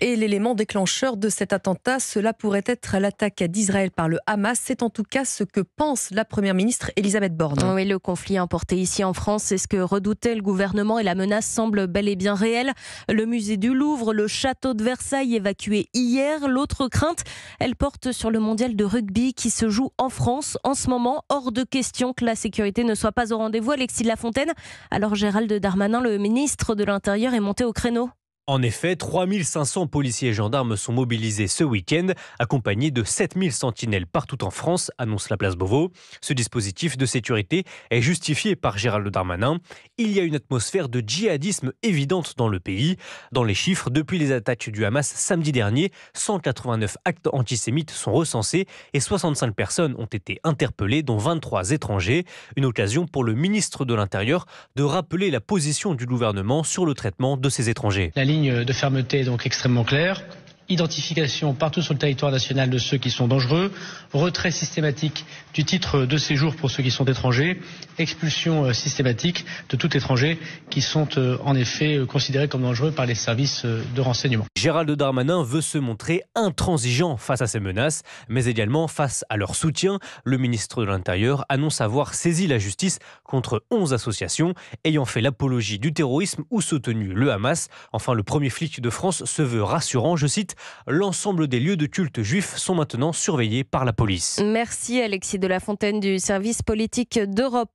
Et l'élément déclencheur de cet attentat, cela pourrait être l'attaque d'Israël par le Hamas. C'est en tout cas ce que pense la Première ministre Elisabeth Borne. Oui, le conflit importé ici en France, c'est ce que redoutait le gouvernement et la menace semble bel et bien réelle. Le musée du Louvre, le château de Versailles évacué hier. L'autre crainte, elle porte sur le mondial de rugby qui se joue en France en ce moment. Hors de question que la sécurité ne soit pas au rendez-vous. Alexis Fontaine. Alors Gérald Darmanin, le ministre de l'Intérieur, est monté au créneau. En effet, 3500 policiers et gendarmes sont mobilisés ce week-end, accompagnés de 7000 sentinelles partout en France, annonce la place Beauvau. Ce dispositif de sécurité est justifié par Gérald Darmanin. Il y a une atmosphère de djihadisme évidente dans le pays. Dans les chiffres, depuis les attaques du Hamas samedi dernier, 189 actes antisémites sont recensés et 65 personnes ont été interpellées, dont 23 étrangers. Une occasion pour le ministre de l'Intérieur de rappeler la position du gouvernement sur le traitement de ces étrangers de fermeté donc extrêmement claire identification partout sur le territoire national de ceux qui sont dangereux, retrait systématique du titre de séjour pour ceux qui sont étrangers, expulsion euh, systématique de tout étranger qui sont euh, en effet euh, considérés comme dangereux par les services de renseignement. Gérald Darmanin veut se montrer intransigeant face à ces menaces, mais également face à leur soutien. Le ministre de l'Intérieur annonce avoir saisi la justice contre 11 associations ayant fait l'apologie du terrorisme ou soutenu le Hamas. Enfin, le premier flic de France se veut rassurant, je cite, L'ensemble des lieux de culte juifs sont maintenant surveillés par la police. Merci Alexis de la Fontaine du service politique d'Europe.